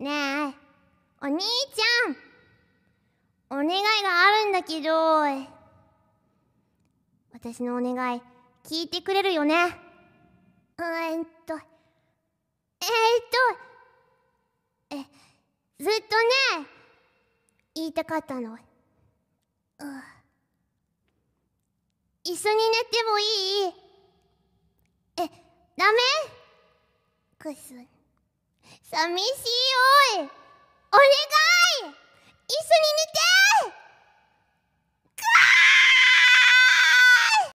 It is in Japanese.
ねえお兄ちゃんお願いがあるんだけど私のお願い聞いてくれるよねうーんとえー、っとえずっとね言いたかったの、うん、一緒に寝てもいいえダメクス寂しいおいお願い